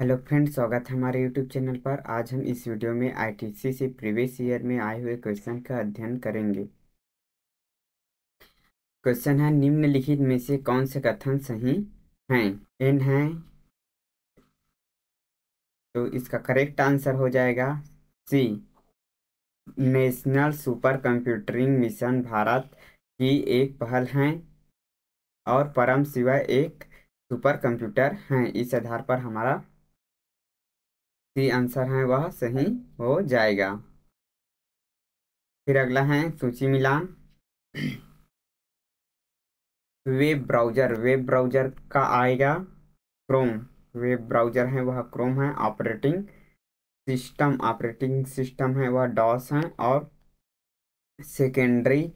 hello friends स्वागत है हमारे यूट्यूब चैनल पर आज हम इस वीडियो में आईटीसी से प्रीवियस ईयर में आए हुए क्वेश्चन का अध्ययन करेंगे क्वेश्चन है निम्नलिखित में से कौन से कथन सही हैं एन है तो इसका करेक्ट आंसर हो जाएगा C national super computing mission Bharat की एक पहल है और परम शिवा एक सुपर कंप्यूटर हैं इस आधार पर हमारा सी आंसर है वह सही हो जाएगा फिर अगला है सूची मिलान वेब ब्राउजर वेब ब्राउजर का आएगा क्रोम वेब ब्राउजर है वह क्रोम है ऑपरेटिंग सिस्टम ऑपरेटिंग सिस्टम है वह डॉस है और सेकेंडरी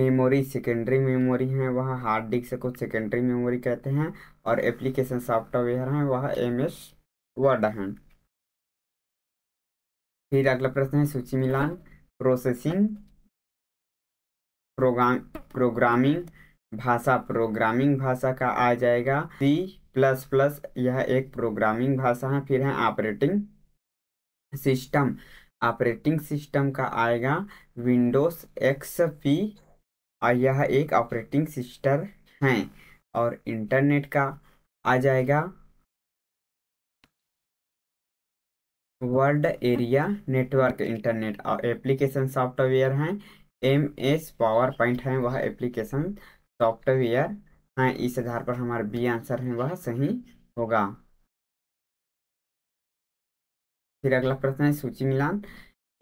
मेमोरी सेकेंडरी मेमोरी है वह हार्ड डिस्क को सेकेंडरी मेमोरी कहते हैं और एप्लीकेशन सॉफ्टवेयर है वह एम एस वर्ड है फिर अगला प्रश्न है सूची मिलान प्रोसेसिंग प्रोग्राम प्रोग्रामिंग भाषा प्रोग्रामिंग भाषा का आ जाएगा सी प्लस प्लस यह एक प्रोग्रामिंग भाषा है फिर है ऑपरेटिंग सिस्टम ऑपरेटिंग सिस्टम का आएगा विंडोज एक्स पी और यह एक ऑपरेटिंग सिस्टम है और इंटरनेट का आ जाएगा वर्ल्ड एरिया नेटवर्क इंटरनेट और एप्लीकेशन सॉफ्टवेयर हैं एम एस पावर पॉइंट हैं वह एप्लीकेशन सॉफ्टवेयर हैं इस आधार पर हमारा बी आंसर है वह सही होगा फिर अगला प्रश्न है सूची मिलान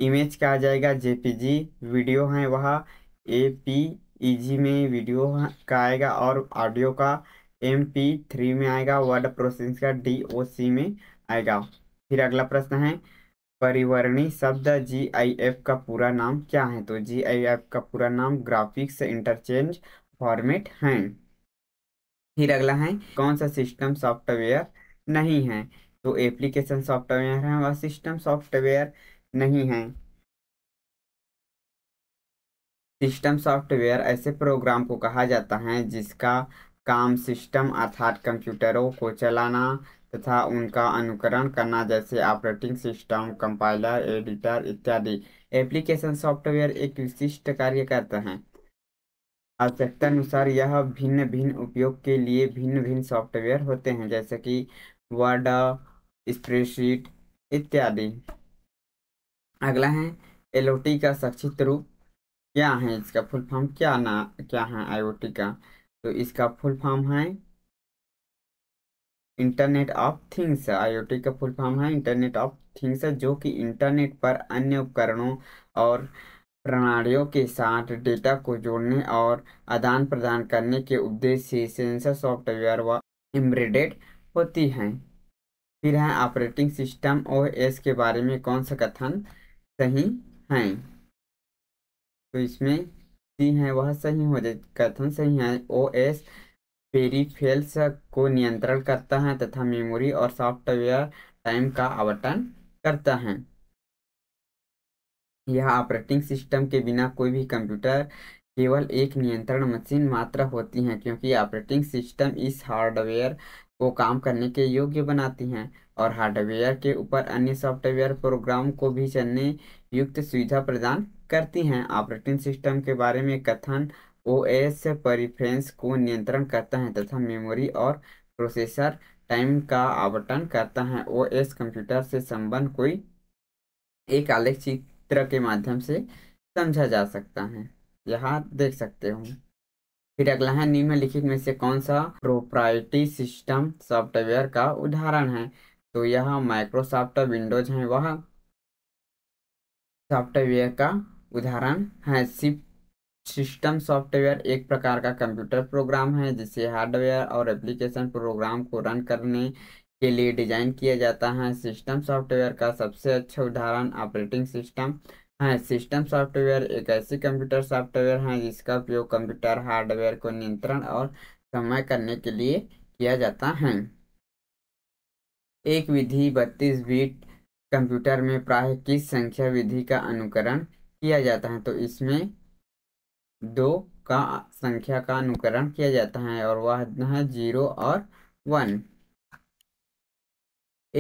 इमेज का आ जाएगा जेपीजी वीडियो है वह ए पी ई जी में वीडियो का आएगा और ऑडियो का एम पी थ्री में आएगा वर्ड प्रोसेसिंग का डी ओ सी में आएगा फिर अगला प्रश्न है परिवर्णी शब्द जी आई एफ का पूरा नाम क्या है तो जी आई एफ का पूरा नाम ग्राफिक्स इंटरचेंज फॉर्मेट है फिर अगला है कौन सा सिस्टम सॉफ्टवेयर नहीं है तो एप्लीकेशन सॉफ्टवेयर है वह सिस्टम सॉफ्टवेयर नहीं है सिस्टम सॉफ्टवेयर ऐसे प्रोग्राम को कहा जाता है जिसका काम सिस्टम अर्थात कंप्यूटरों को चलाना तथा उनका अनुकरण करना जैसे ऑपरेटिंग सिस्टम कंपाइलर एडिटर इत्यादि एप्लीकेशन सॉफ्टवेयर एक विशिष्ट कार्य करते हैं आवश्यकता अनुसार यह भिन्न भिन्न उपयोग के लिए भिन्न भिन्न सॉफ्टवेयर होते हैं जैसे कि वर्ड स्प्रेडशीट इत्यादि अगला है एल का संक्षिप्त रूप क्या है इसका फुल फॉर्म क्या ना क्या है आई का तो इसका फुल फॉर्म है इंटरनेट ऑफ थिंग्स आईओटी का फुल फॉर्म है इंटरनेट ऑफ थिंग्स जो कि इंटरनेट पर अन्य उपकरणों और प्रणालियों के साथ डेटा को जोड़ने और आदान प्रदान करने के उद्देश्य से सेंसर सॉफ्टवेयर व एम्ब्रेडेड होती हैं फिर है ऑपरेटिंग सिस्टम ओ एस के बारे में कौन सा कथन सही है तो इसमें सी है वह सही हो जाए कथन सही है ओ एस पेरीफेल्स को नियंत्रण करता है तथा मेमोरी और सॉफ्टवेयर टाइम का आवंटन करता है यह ऑपरेटिंग सिस्टम के बिना कोई भी कंप्यूटर केवल एक नियंत्रण मशीन मात्र होती है क्योंकि ऑपरेटिंग सिस्टम इस हार्डवेयर को काम करने के योग्य बनाती हैं और हार्डवेयर के ऊपर अन्य सॉफ्टवेयर प्रोग्राम को भी चलने युक्त सुविधा प्रदान करती हैं ऑपरेटिंग सिस्टम के बारे में कथन ओएस परिफ्रेंस को नियंत्रण करता है तथा मेमोरी और प्रोसेसर टाइम का आवंटन करता है ओएस कंप्यूटर से संबंध कोई एक आलेख चित्र के माध्यम से समझा जा सकता है यहाँ देख सकते हो फिर अगला है निम्नलिखित में से कौन सा प्रोप्राइटी सिस्टम सॉफ्टवेयर का उदाहरण है तो यह माइक्रोसॉफ्ट विंडोज है वह सॉफ्टवेयर का उदाहरण है सिप सिस्टम सॉफ्टवेयर एक प्रकार का कंप्यूटर प्रोग्राम है जिसे हार्डवेयर और एप्लीकेशन प्रोग्राम को रन करने के लिए डिजाइन किया जाता है सिस्टम सॉफ्टवेयर का सबसे अच्छा उदाहरण ऑपरेटिंग सिस्टम है सिस्टम सॉफ्टवेयर एक ऐसी कंप्यूटर सॉफ्टवेयर है जिसका उपयोग कंप्यूटर हार्डवेयर को नियंत्रण और समय करने के लिए किया जाता है एक विधि बत्तीस बीट कंप्यूटर में प्राय किस संख्या विधि का अनुकरण किया जाता है तो इसमें दो का संख्या का अनुकरण किया जाता है और वह है जीरो और वन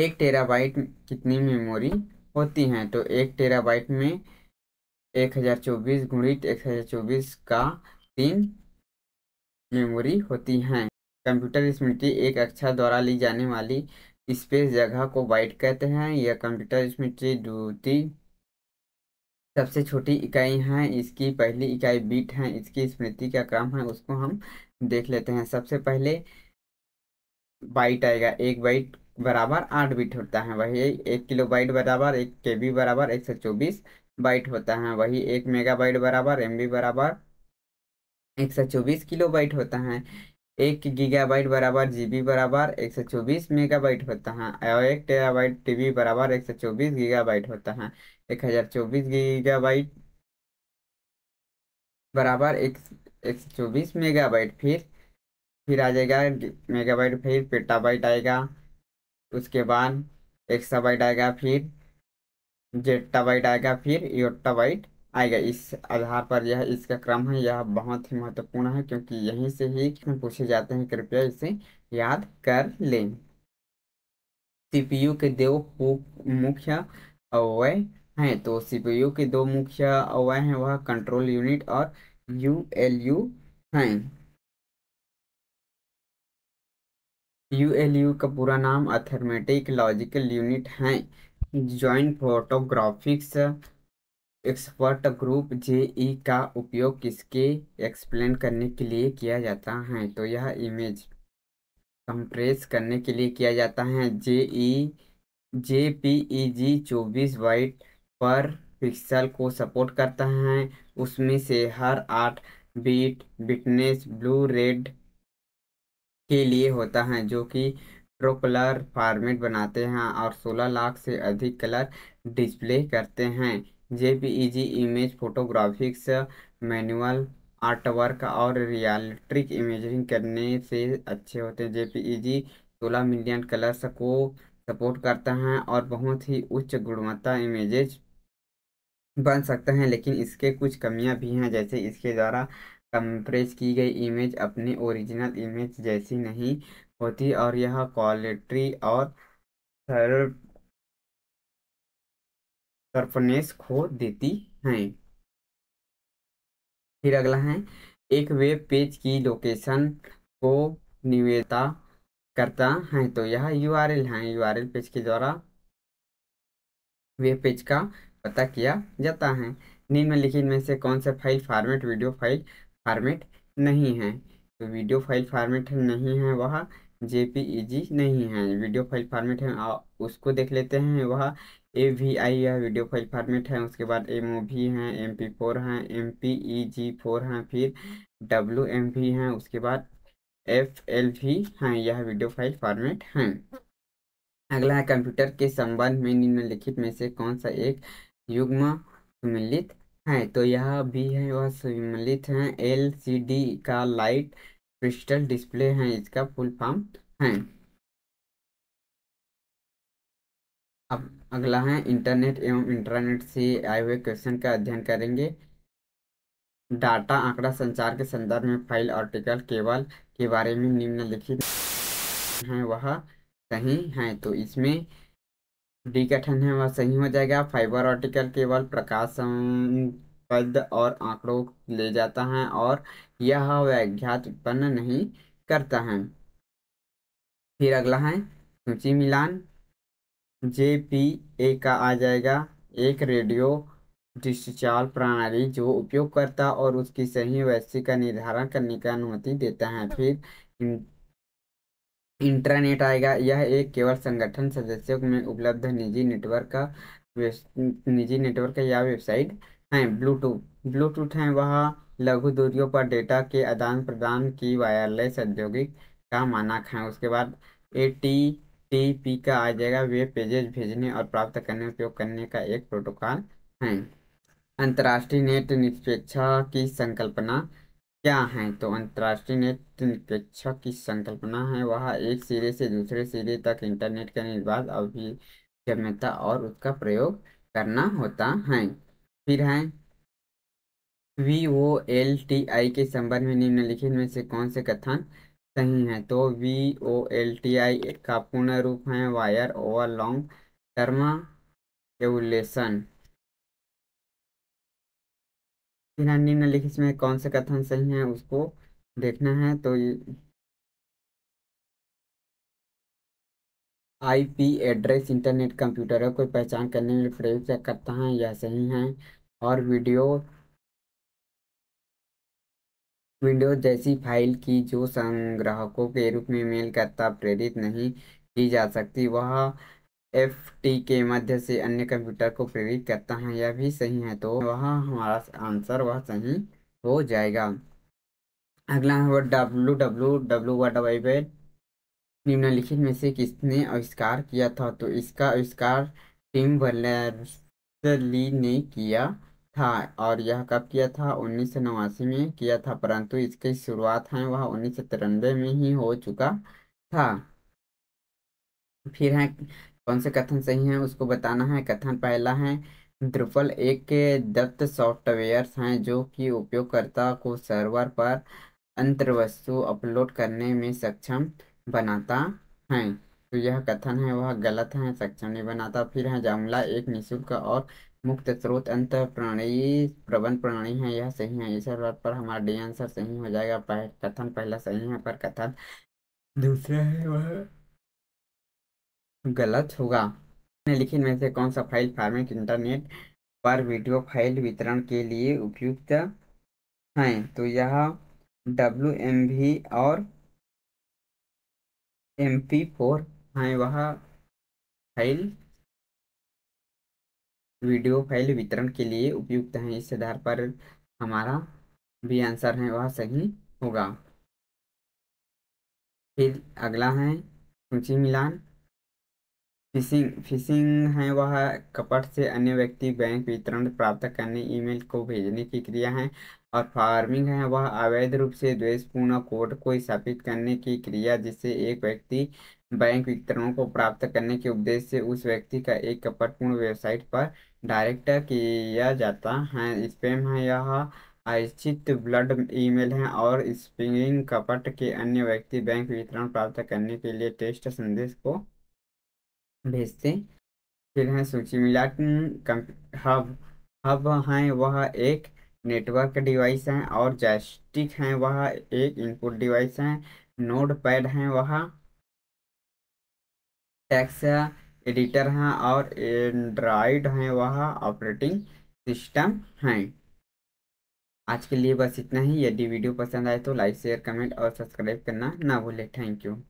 एक टेराबाइट कितनी मेमोरी होती है तो एक टेराबाइट में एक हज़ार चौबीस गुणित एक हज़ार चौबीस का तीन मेमोरी होती है कंप्यूटर स्मृति एक अक्षर द्वारा ली जाने वाली स्पेस जगह को बाइट कहते हैं यह कंप्यूटर स्मृति द्वितीय सबसे छोटी इकाई है इसकी पहली इकाई बीट है इसकी स्मृति का क्रम है उसको हम देख लेते हैं सबसे पहले बाइट आएगा एक बाइट बराबर आठ बीट होता है वही एक किलो बाइट बराबर एक के बी बराबर एक सौ चौबीस बाइट होता है वही एक मेगा बाइट बराबर एम बी बराबर एक सौ चौबीस किलो बाइट होता है एक गीगा बाइट बराबर जी बी बराबर एक सौ चौबीस मेगा बाइट होता है और एक टेरा बाइट टी बी बराबर एक सौ चौबीस गीगा बाइट होता है एक हज़ार चौबीस गीगाबाइट बराबर एक एक सौ चौबीस मेगाबाइट फिर फिर आ जाएगा मेगाबाइट फिर पेटाबाइट आएगा उसके बाद एक्साबाइट आएगा फिर जेट्टाबाइट आएगा फिर योट्टाबाइट आएगा इस आधार पर यह इसका क्रम है यह बहुत ही महत्वपूर्ण है क्योंकि यहीं से ही पूछे जाते हैं कृपया इसे याद कर लें सीपीयू के देव मुख्य अवय हैं तो सीपीयू के दो मुख्य अवय हैं वह कंट्रोल यूनिट और यूएलयू हैं यूएलयू का पूरा नाम अथर्मेटिक लॉजिकल यूनिट है joint photographics expert group J E का उपयोग किसके एक्सप्लेन करने के लिए किया जाता है तो यह इमेज कंप्रेस करने के लिए किया जाता है जेई जे पी ई जी चौबीस वाइट पर पिक्सल को सपोर्ट करता है उसमें से हर आठ बीट बिटनेस ब्लू रेड के लिए होता है जो कि प्रो कलर फॉर्मेट बनाते हैं और 16 लाख से अधिक कलर डिस्प्ले करते हैं JPEG image photographics manual artwork और रियलिट्रिक इमेजिंग करने से अच्छे होते हैं जेपीईजी 16 मिलियन कलर्स को सपोर्ट करता है और बहुत ही उच्च गुणवत्ता इमेजेज बन सकते हैं लेकिन इसके कुछ कमियां भी हैं जैसे इसके द्वारा कंप्रेस की गई इमेज अपनी ओरिजिनल इमेज जैसी नहीं होती और यह क्वालिटी और सरफनेस खो देती हैं फिर अगला है एक वेब पेज की लोकेशन को निवेदा करता है तो यह यूआरएल है यूआरएल पेज के द्वारा वेब पेज का पता किया जाता है निम्नलिखित में से कौन सा file format video file format नहीं है तो वीडियो फाइल फॉर्मेट नहीं है वह जे नहीं है वीडियो फाइल फॉर्मेट है उसको देख लेते हैं वह ए वी आई यह वीडियो फाइल फॉर्मेट है उसके बाद एम ओ वी है एम पी फोर है M P E G four है फिर डब्ल्यू एम वी है उसके बाद एफ एल वी है यह वीडियो फाइल फॉर्मेट है अगला है कंप्यूटर के संबंध में निम्नलिखित में से कौन सा एक युग्म सम्मिलित हैं तो यह भी है वह सम्मिलित हैं एल सी डी का लाइट क्रिस्टल डिस्प्ले है इसका फुल फॉर्म है अब अगला है इंटरनेट एवं इंटरनेट से आए हुए क्वेश्चन का अध्ययन करेंगे डाटा आंकड़ा संचार के संदर्भ में फाइल आर्टिकल केवल के बारे में निम्नलिखित है वह सही है तो इसमें डी का है वह सही हो जाएगा फाइबर ऑप्टिकल केवल प्रकाश और आंकड़ों ले जाता है और यह व्याख्यात उत्पन्न नहीं करता है फिर अगला है सूची मिलान जे पी ए का आ जाएगा एक रेडियो डिजिटल प्रणाली जो उपयोगकर्ता और उसकी सही वैश्य का निर्धारण करने का अनुमति देता है फिर इंटरनेट आएगा यह एक केवल संगठन सदस्यों में उपलब्ध निजी नेटवर्क का निजी नेटवर्क या वेबसाइट है ब्लूटूथ ब्लूटूथ है वह लघु दूरियों पर डेटा के आदान प्रदान की वायरलेस औद्योगिक का मानक है उसके बाद ए टी टी पी का आ जाएगा वेब पेजेज भेजने और प्राप्त करने उपयोग करने का एक प्रोटोकॉल है अंतर्राष्ट्रीय नेट निष्पेक्षा की संकल्पना क्या हैं तो अंतर्राष्ट्रीय नेट निरपेक्षा की संकल्पना है वह एक सिरे से दूसरे सिरे तक इंटरनेट का निर्बाध अभिगम्यता और उसका प्रयोग करना होता है फिर है V O L T I के संबंध में निम्नलिखित में से कौन से कथन सही है तो V O L T I का पूर्ण रूप है wire over long term evolution बिना निम्नलिखित में कौन से कथन सही हैं उसको देखना है तो आईपी एड्रेस इंटरनेट कंप्यूटर है कोई पहचान करने में प्रयुक्त करता है या सही है और वीडियो विंडो जैसी फाइल की जो संग्राहकों के रूप में मेल करता प्रेरित नहीं की जा सकती वह एफ टी के मध्य से अन्य कंप्यूटर को प्रेरित करता है यह भी सही है तो वह हमारा आंसर वह सही हो जाएगा अगला है डब्लू डब्लू डब्लू वा डबाई निम्नलिखित में से किसने आविष्कार किया था तो इसका आविष्कार टिम बर्लसली ने किया था और यह कब किया था उन्नीस सौ नवासी में किया था परंतु इसकी शुरुआत है वह उन्नीस सौ तिरानवे में ही हो चुका था फिर है कौन से कथन सही हैं उसको बताना है कथन पहला है ड्रुपल एक के दत्त सॉफ्टवेयर हैं जो कि उपयोगकर्ता को सर्वर पर अंतर्वस्तु अपलोड करने में सक्षम बनाता है तो यह कथन है वह गलत है सक्षम नहीं बनाता फिर है जामला एक निःशुल्क और मुक्त स्रोत अंत प्रणाली प्रबंध प्रणाली है यह सही है इस बात पर हमारा डी आंसर सही हो जाएगा कथन पहला सही है पर कथन दूसरा है वह गलत होगा लिखित में से कौन सा फाइल फॉर्मेट इंटरनेट पर वीडियो फाइल वितरण के लिए उपयुक्त हैं तो यह डब्ल्यू एम भी और एम पी फोर हैं वह फाइल वीडियो फाइल वितरण के लिए उपयुक्त हैं इस आधार पर हमारा भी आंसर है वह सही होगा फिर अगला है सूची मिलान फिशिंग फिशिंग है वह कपट से अन्य व्यक्ति बैंक वितरण प्राप्त करने ईमेल को भेजने की क्रिया है और फार्मिंग है वह अवैध रूप से द्वेषपूर्ण कोड को स्थापित करने की क्रिया जिससे एक व्यक्ति बैंक वितरणों को प्राप्त करने के उद्देश्य से उस व्यक्ति का एक कपटपूर्ण वेबसाइट पर डायरेक्ट किया जाता है स्पेम है यह अस्थित ब्लड ईमेल है और स्पिंग कपट के अन्य व्यक्ति बैंक वितरण प्राप्त करने के लिए टेस्ट संदेश को भेजते फिर हैं सूची मिला हब हब हैं वह एक नेटवर्क डिवाइस हैं और जैस्टिक हैं वह एक इनपुट डिवाइस हैं नोड पैड हैं वह टैक्स एडिटर हैं और एंड्राइड हैं वह ऑपरेटिंग सिस्टम हैं आज के लिए बस इतना ही यदि वीडियो पसंद आए तो लाइक शेयर कमेंट और सब्सक्राइब करना ना भूलें थैंक यू